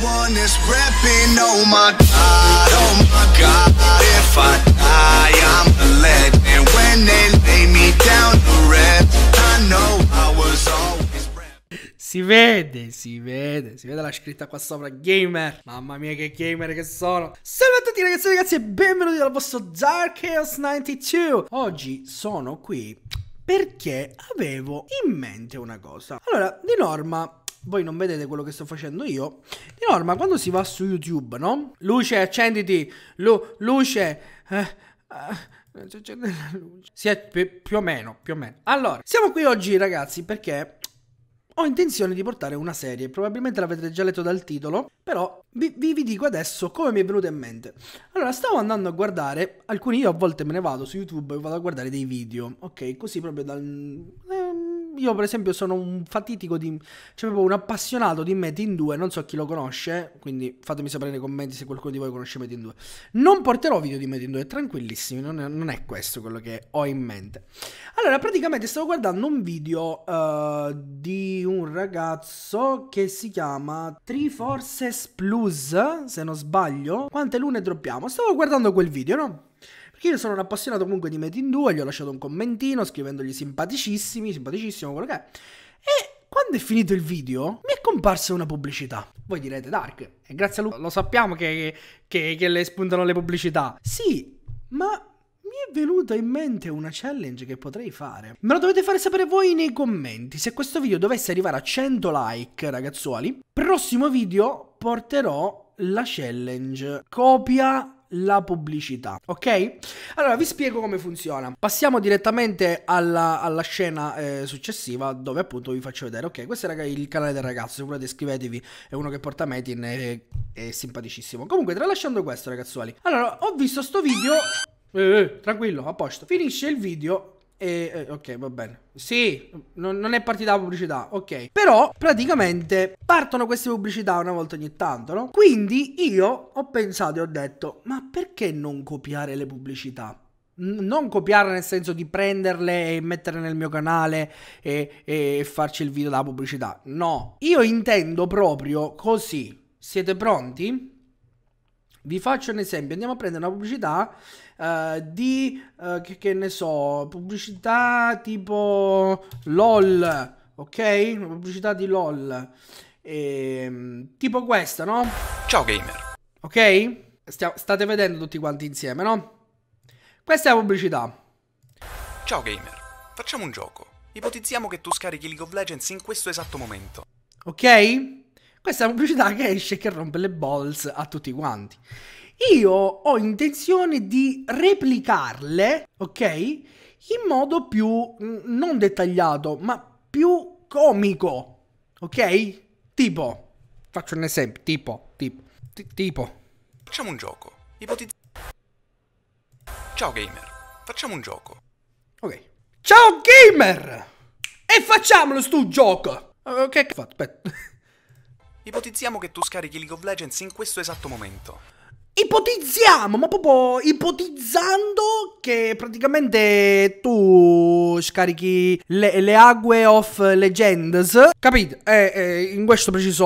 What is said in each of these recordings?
one is repping, oh my god, oh my god. If I die, I'm a lead. when they lay me down to rest, I know I was always repping. Si vede, si vede, si vede la scritta qua sopra, gamer. Mamma mia, che gamer che sono. Salve a tutti ragazzi e ragazzi e benvenuti al vostro Dark Chaos 92. Oggi sono qui perché avevo in mente una cosa. Allora, di norma voi non vedete quello che sto facendo io. Di norma, quando si va su YouTube, no? Luce, accenditi! Lu luce! Eh, eh. Si è più o meno, più o meno. Allora, siamo qui oggi, ragazzi, perché ho intenzione di portare una serie, probabilmente l'avete già letto dal titolo, però vi, vi, dico adesso come mi è venuta in mente. Allora, stavo andando a guardare, alcuni io a volte me ne vado su YouTube e vado a guardare dei video, ok? Così proprio dal... Ehm, io per esempio sono un fatitico di... cioè proprio un appassionato di Met in 2, non so chi lo conosce, quindi fatemi sapere nei commenti se qualcuno di voi conosce Met in 2. Non porterò video di Met in 2, tranquillissimi, non è, non è questo quello che ho in mente. Allora, praticamente stavo guardando un video uh, di un ragazzo che si chiama Triforces Plus, se non sbaglio. Quante lune droppiamo? Stavo guardando quel video, no? Perché io sono un appassionato comunque di Made in 2, gli ho lasciato un commentino scrivendogli simpaticissimi, simpaticissimo quello che è. E quando è finito il video mi è comparsa una pubblicità. Voi direte Dark, e grazie a lui lo sappiamo che, che, che le spuntano le pubblicità. Sì, ma venuta in mente una challenge che potrei fare. Me lo dovete fare sapere voi nei commenti. Se questo video dovesse arrivare a 100 like, ragazzuoli, prossimo video porterò la challenge copia la pubblicità, ok? Allora vi spiego come funziona. Passiamo direttamente alla, alla scena eh, successiva dove appunto vi faccio vedere, ok, questo è il canale del ragazzo, se volete iscrivetevi, è uno che porta Metin, è, è simpaticissimo. Comunque tralasciando questo ragazzuoli, allora ho visto sto video eh, eh, tranquillo, a posto. Finisce il video e, eh, ok, va bene. Sì, non, non, è partita la pubblicità, ok. Però praticamente partono queste pubblicità una volta ogni tanto, no? Quindi io ho pensato e ho detto, ma perché non copiare le pubblicità? non copiare nel senso di prenderle e metterle nel mio canale e, e farci il video della pubblicità. No, io intendo proprio così. Siete pronti? Vi faccio un esempio, andiamo a prendere una pubblicità uh, di, uh, che, che, ne so, pubblicità tipo LOL, ok? Una pubblicità di LOL, e, ehm, tipo questa, no? Ciao gamer. Ok? Stia- state vedendo tutti quanti insieme, no? Questa è la pubblicità. Ciao gamer, facciamo un gioco. Ipotizziamo che tu scarichi League of Legends in questo esatto momento. Ok? Questa è una pubblicità che esce e che rompe le balls a tutti quanti. Io ho intenzione di replicarle, ok? In modo più non dettagliato, ma più comico, ok? Tipo, faccio un esempio, tipo, tipo, tipo. Facciamo un gioco. Ipotizziamo. Ciao gamer, facciamo un gioco. Ok. Ciao gamer! E facciamolo sto gioco! Ok, aspetta. Ipotizziamo che tu scarichi League of Legends in questo esatto momento. Ipotizziamo, ma proprio ipotizzando che praticamente tu scarichi le, le Ague of Legends. Capito? Eh, eh, in questo preciso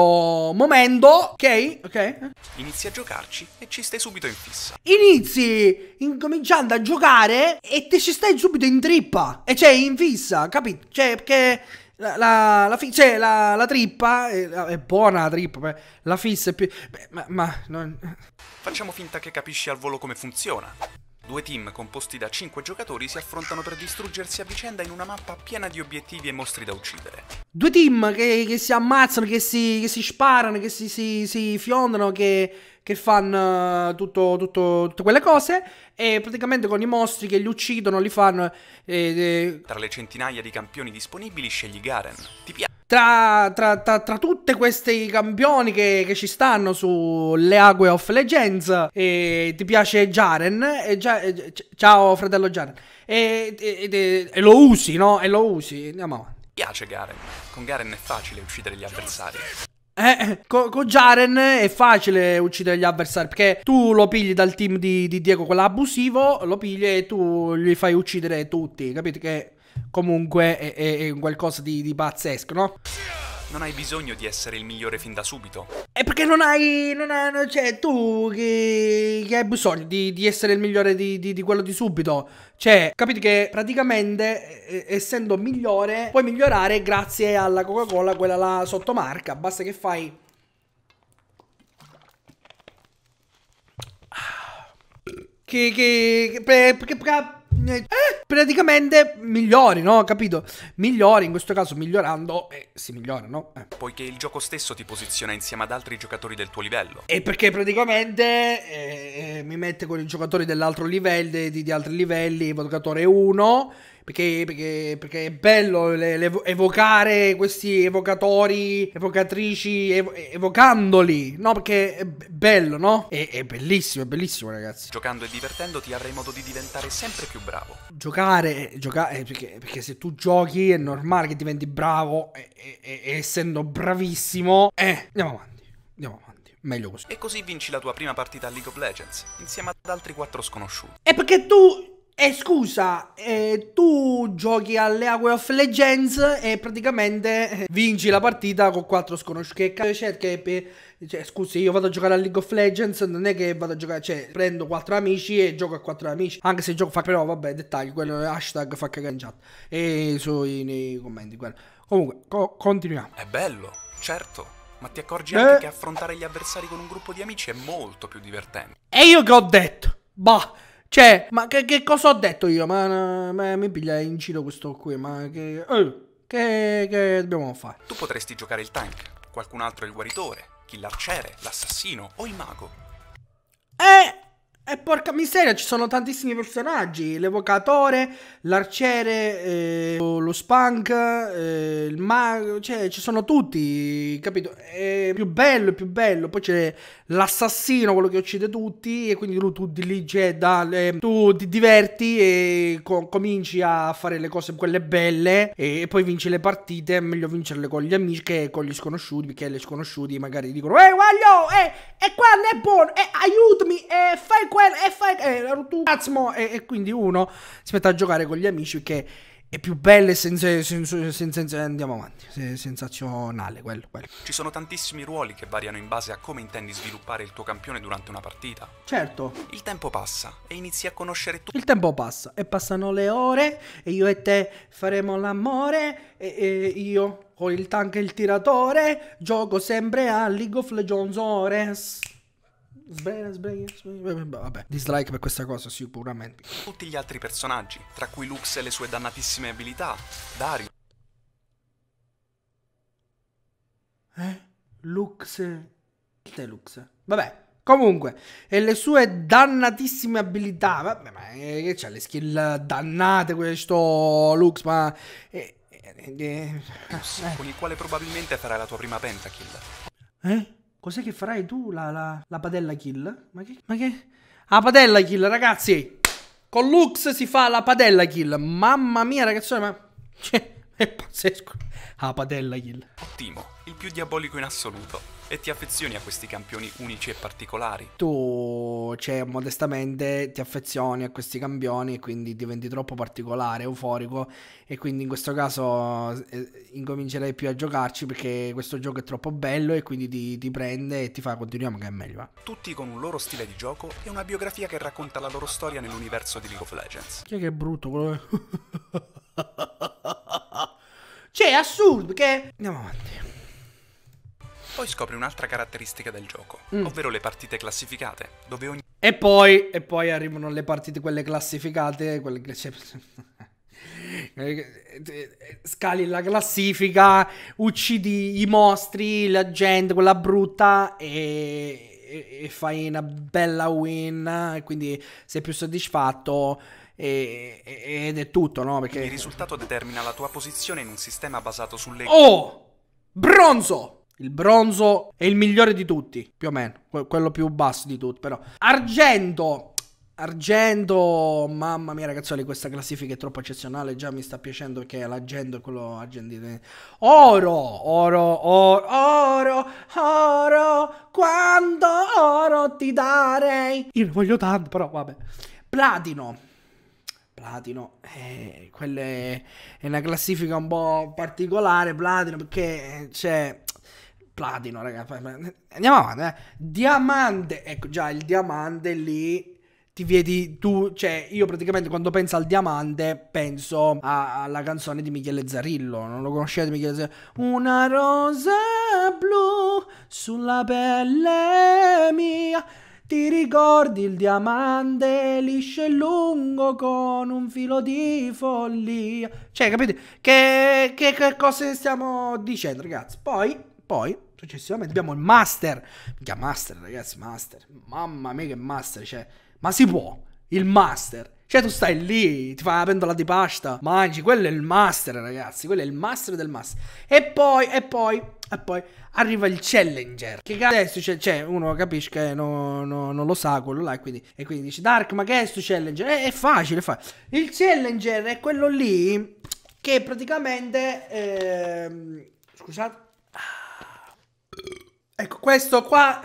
momento, ok? Ok. Inizi a giocarci e ci stai subito in fissa. Inizi incominciando a giocare e te ci stai subito in trippa. E cioè in fissa, capito? Cioè, perché... La, la, la, cioè, la, la trippa è, eh, è, buona la trippa, la fissa è più... Beh, ma... ma non... Facciamo finta che capisci al volo come funziona. Due team composti da 5 giocatori si affrontano per distruggersi a vicenda in una mappa piena di obiettivi e mostri da uccidere. Due team che, che si ammazzano, che si, che si sparano, che si, si, si fiondano, che che fanno eh, tutto, tutto, tutte quelle cose e praticamente con i mostri che li uccidono li fanno... Eh, eh, tra le centinaia di campioni disponibili scegli Garen. Ti piace? Tra, tra, tra, tra tutti questi campioni che, che, ci stanno sulle Ague of Legends, e ti piace Jaren? Eh, gia, eh, ciao fratello Jaren. E, lo usi, no? E lo usi. Andiamo avanti. Piace Garen. Con Garen è facile uccidere gli avversari. Eh, con, eh, con Jaren è facile uccidere gli avversari perché tu lo pigli dal team di, di Diego, quello abusivo, lo pigli e tu gli fai uccidere tutti, capite? Che comunque è, è, è qualcosa di, di pazzesco, no? non hai bisogno di essere il migliore fin da subito. È perché non hai... Non hai cioè, tu che, che hai bisogno di, di, essere il migliore di, di, di, quello di subito. Cioè, capite che praticamente, eh, eh, essendo migliore, puoi migliorare grazie alla Coca-Cola, quella là sottomarca. Basta che fai... Ah. Che... che, che, che, che eh, praticamente migliori, no? Capito? Migliori, in questo caso migliorando, eh, si migliora, no? Eh. Poiché il gioco stesso ti posiziona insieme ad altri giocatori del tuo livello. E perché praticamente eh, eh, mi mette con i giocatori dell'altro livello, di, di altri livelli, giocatore 1 perché, perché, perché è bello le, le evocare questi evocatori, evocatrici, ev evocandoli, no? Perché è bello, no? È, è, bellissimo, è bellissimo ragazzi. Giocando e divertendoti avrai modo di diventare sempre più bravo. Giocare, giocare, eh, perché, perché se tu giochi è normale che diventi bravo e, e, e essendo bravissimo, eh, andiamo avanti, andiamo avanti. Meglio così. E così vinci la tua prima partita a League of Legends, insieme ad altri quattro sconosciuti. E perché tu e eh, scusa, eh, tu giochi alle Hour of Legends e praticamente eh, vinci la partita con 4 sconosciuti. Che cazzo c'è Cioè, scusi, io vado a giocare a League of Legends, non è che vado a giocare... Cioè, prendo 4 amici e gioco a 4 amici. Anche se gioco fa... Però vabbè, dettagli, quello hashtag fa cagare in chat. E sui nei commenti, quello. Comunque, co continuiamo. È bello, certo. Ma ti accorgi eh. anche che affrontare gli avversari con un gruppo di amici è molto più divertente. E io che ho detto? Bah... Cioè, ma che, che, cosa ho detto io? Ma, ma mi piglia in giro questo qui, ma che... Eh, che, che dobbiamo fare? Tu potresti giocare il tank, qualcun altro il guaritore, chi l'arciere, l'assassino o il mago. Eh... E eh, porca miseria, ci sono tantissimi personaggi. L'evocatore, l'arciere, eh, lo spunk, eh, il mago, cioè ci sono tutti, capito? È più bello, è più bello. Poi c'è l'assassino, quello che uccide tutti, e quindi lui tu lì c'è, cioè, eh, tu ti diverti e co cominci a fare le cose quelle belle e, e poi vinci le partite. È meglio vincerle con gli amici che con gli sconosciuti, perché gli sconosciuti magari dicono, ehi, guaglio, eh, e qua non è buono, eh, aiutami, eh, fai qua quello, e fai, eh, tu cazzo, e, e quindi uno si mette a giocare con gli amici che è più bello e senza, senza, senza, andiamo avanti, sensazionale quello, quello. Ci sono tantissimi ruoli che variano in base a come intendi sviluppare il tuo campione durante una partita. Certo. Il tempo passa e inizi a conoscere tutto. Il tempo passa e passano le ore e io e te faremo l'amore e, e io ho il tank e il tiratore gioco sempre a League of Legends Ores. Sbena, sbena, sbena. Vabbè, dislike per questa cosa sicuramente. Tutti gli altri personaggi, tra cui Lux e le sue dannatissime abilità, Dario. Eh? Lux. Chi è Lux? Vabbè. Comunque, e le sue dannatissime abilità. Vabbè, ma eh, che c'ha le skill dannate questo Lux, ma. Eh, eh, eh con il quale probabilmente farai la tua prima pentakill. Eh? Cos'è che farai tu la, la, la padella kill? Ma che, ma che... La ah, padella kill, ragazzi! Con Lux si fa la padella kill. Mamma mia, ragazzone, ma... Cioè, è pazzesco. Ah, padella Gil. Ottimo, il più diabolico in assoluto. E ti affezioni a questi campioni unici e particolari. Tu, cioè, modestamente ti affezioni a questi campioni e quindi diventi troppo particolare, euforico. E quindi in questo caso eh, incomincerei più a giocarci perché questo gioco è troppo bello e quindi ti, ti prende e ti fa continuiamo che è meglio. Va. Eh. Tutti con un loro stile di gioco e una biografia che racconta la loro storia nell'universo di League of Legends. Che, è brutto quello. Cioè, è assurdo che... Andiamo avanti. Poi scopri un'altra caratteristica del gioco, mm. ovvero le partite classificate, dove ogni... E poi, e poi arrivano le partite quelle classificate, quelle che... Scali la classifica, uccidi i mostri, la gente, quella brutta e, e, e fai una bella win. Quindi sei più soddisfatto e, ed è tutto, no? Perché... Il risultato determina la tua posizione in un sistema basato sulle... Oh! Bronzo! Il bronzo è il migliore di tutti, più o meno, quello più basso di tutti, però. Argento! Argento, mamma mia ragazzuoli, questa classifica è troppo eccezionale, già mi sta piacendo perché l'argento è quello argentino. Oro, oro, oro, oro, oro, quanto oro ti darei? Io ne voglio tanto, però vabbè. Platino. Platino. Eh, quella è una classifica un po' particolare, Platino, perché eh, c'è... Platino, ragazzi. andiamo avanti. Eh. Diamante, ecco già il diamante lì ti vedi tu, cioè io praticamente quando penso al diamante penso a, alla canzone di Michele Zarillo, non lo conoscete Michele Zarillo? Una rosa blu sulla pelle mia ti ricordi il diamante liscio e lungo con un filo di follia? Cioè, capite? Che, che, che cosa stiamo dicendo, ragazzi? Poi, poi, successivamente abbiamo il master. Mica master, ragazzi, master. Mamma mia che master, cioè. Ma si può? Il master. Cioè, tu stai lì, ti fai la pentola di pasta, mangi, quello è il master, ragazzi. Quello è il master del master. E poi, e poi, e poi arriva il challenger. Che adesso c'è, cioè, uno capisce che no, no, non lo sa quello là. Quindi, e quindi dice: Dark, ma che è questo challenger? Eh, è facile, fa. Il challenger è quello lì che praticamente. Eh, scusate. Ah. Ecco, questo qua.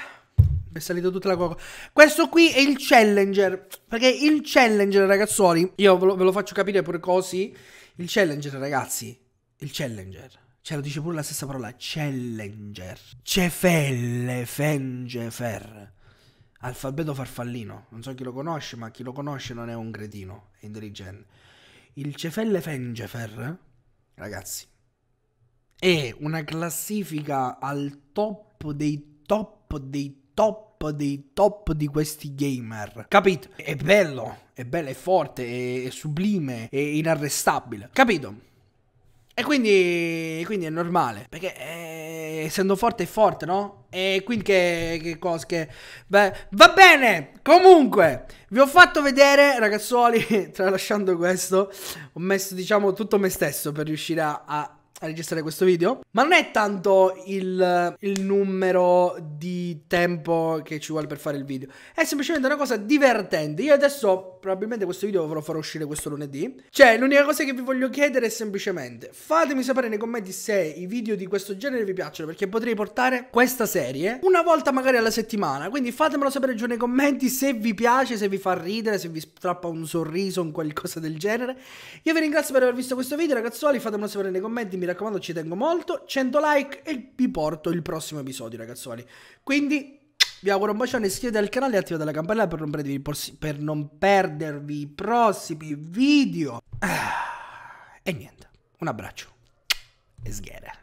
Mi è salito tutta la coca. Questo qui è il challenger. Perché il challenger, ragazzuoli, io ve lo, ve lo faccio capire pure così. Il challenger, ragazzi. Il challenger cioè, lo dice pure la stessa parola, Challenger. Cefelle, Fengefer. Alfabeto farfallino. Non so chi lo conosce, ma chi lo conosce non è un cretino, è intelligente. Il Cefelle Fengefer, ragazzi, è una classifica al top dei top dei top dei top di questi gamer. Capito? È bello, è bello, è forte, è, è sublime, è inarrestabile. Capito? E quindi, quindi è normale, perché eh, essendo forte è forte, no? E quindi che, che cosa che... Beh, va bene, comunque, vi ho fatto vedere, ragazzuoli, tralasciando questo, ho messo, diciamo, tutto me stesso per riuscire a, a a registrare questo video, ma non è tanto il, il, numero di tempo che ci vuole per fare il video, è semplicemente una cosa divertente. Io adesso probabilmente questo video ve lo farò uscire questo lunedì. Cioè, l'unica cosa che vi voglio chiedere è semplicemente fatemi sapere nei commenti se i video di questo genere vi piacciono, perché potrei portare questa serie una volta magari alla settimana, quindi fatemelo sapere giù nei commenti se vi piace, se vi fa ridere, se vi strappa un sorriso, un qualcosa del genere. Io vi ringrazio per aver visto questo video, ragazzuoli, fatemelo sapere nei commenti, mi raccomando raccomando ci tengo molto, 100 like e vi porto il prossimo episodio ragazzuoli. Quindi vi auguro un bacione, iscrivetevi al canale e attivate la campanella per non, per non perdervi i prossimi video. Ah, e niente, un abbraccio e sghere.